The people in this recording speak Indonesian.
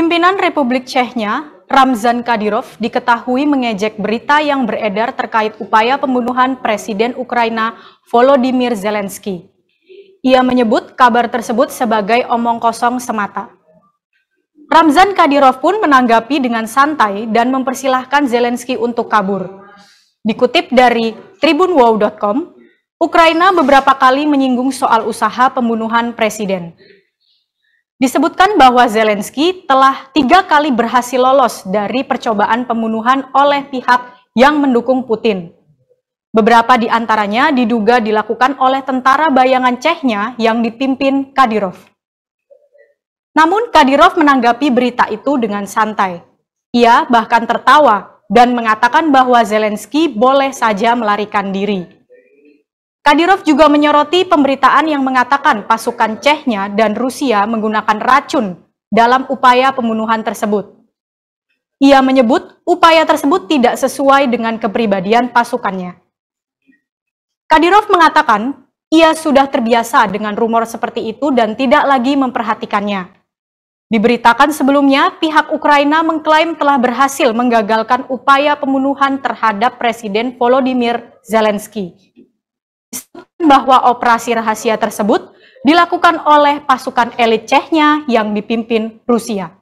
Pimpinan Republik Chechnya, Ramzan Kadyrov, diketahui mengejek berita yang beredar terkait upaya pembunuhan Presiden Ukraina Volodymyr Zelensky. Ia menyebut kabar tersebut sebagai omong kosong semata. Ramzan Kadyrov pun menanggapi dengan santai dan mempersilahkan Zelensky untuk kabur. Dikutip dari tribunwow.com, Ukraina beberapa kali menyinggung soal usaha pembunuhan presiden, Disebutkan bahwa Zelensky telah tiga kali berhasil lolos dari percobaan pembunuhan oleh pihak yang mendukung Putin. Beberapa di antaranya diduga dilakukan oleh tentara bayangan Cehnya yang dipimpin Kadyrov. Namun Kadyrov menanggapi berita itu dengan santai. Ia bahkan tertawa dan mengatakan bahwa Zelensky boleh saja melarikan diri. Kadirov juga menyoroti pemberitaan yang mengatakan pasukan Chechnya dan Rusia menggunakan racun dalam upaya pembunuhan tersebut. Ia menyebut upaya tersebut tidak sesuai dengan kepribadian pasukannya. Kadirov mengatakan ia sudah terbiasa dengan rumor seperti itu dan tidak lagi memperhatikannya. Diberitakan sebelumnya, pihak Ukraina mengklaim telah berhasil menggagalkan upaya pembunuhan terhadap Presiden Volodymyr Zelensky bahwa operasi rahasia tersebut dilakukan oleh pasukan elit Chechnya yang dipimpin Rusia.